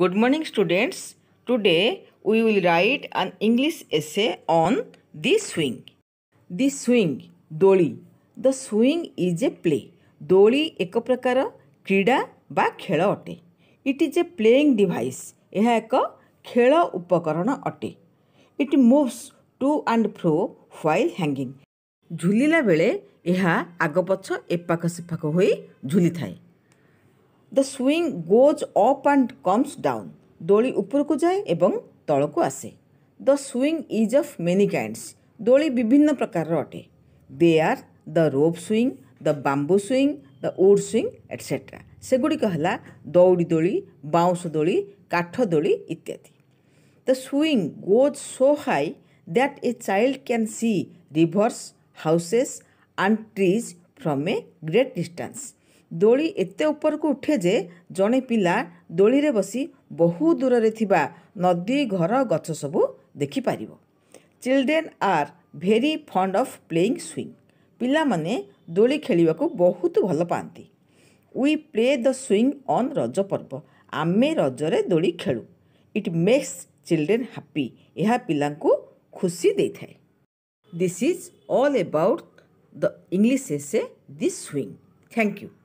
Good morning students. Today we will write an English essay on the swing. The swing, doli. The swing is a play. ଦୋଳି ଏକ ପ୍ରକାର କ୍ରୀଡ଼ା ବା ଖେଳ ଅଟେ it is a playing device ଏହା ଏକ ଖେଳ ଉପକରଣ ଅଟେ it moves to and fro while hanging ଝୁଲିଲା ବେଳେ ଏହା ଆଗପଛ ଏପାଖ ସେପାଖ ହୋଇ ଝୁଲିଥାଏ the swing goes up and comes down ଦୋଳି ଉପରକୁ ଯାଏ ଏବଂ ତଳକୁ ଆସେ the swing is of many kinds ଦୋଳି ବିଭିନ୍ନ ପ୍ରକାରର ଅଟେ they are the rope swing the bamboo swing the wood swing etcetera ସେଗୁଡ଼ିକ ହେଲା ଦଉଡ଼ି ଦୋଳି ବାଉଁଶ ଦୋଳି କାଠ ଦୋଳି ଇତ୍ୟାଦି the swing goes so high that a child can see rivers houses and trees from a great distance ଦୋଳି ଏତେ ଉପରକୁ ଉଠେ ଯେ ଜଣେ ପିଲା ଦୋଳିରେ ବସି ବହୁ ଦୂରରେ ଥିବା ନଦୀ ଘର ଗଛ ସବୁ ଦେଖିପାରିବ children are very fond of playing swing ପିଲାମାନେ ଦୋଳି ଖେଳିବାକୁ ବହୁତ ଭଲ ପାଆନ୍ତି we play the swing on Raja Parba ଆମେ ରଜରେ ଦୋଳି ଖେଳୁ ଇଟ୍ ମେକ୍ସ ଚିଲଡ୍ରେନ୍ ହାପି ଏହା ପିଲାଙ୍କୁ ଖୁସି ଦେଇଥାଏ this is all about the English essay this swing thank you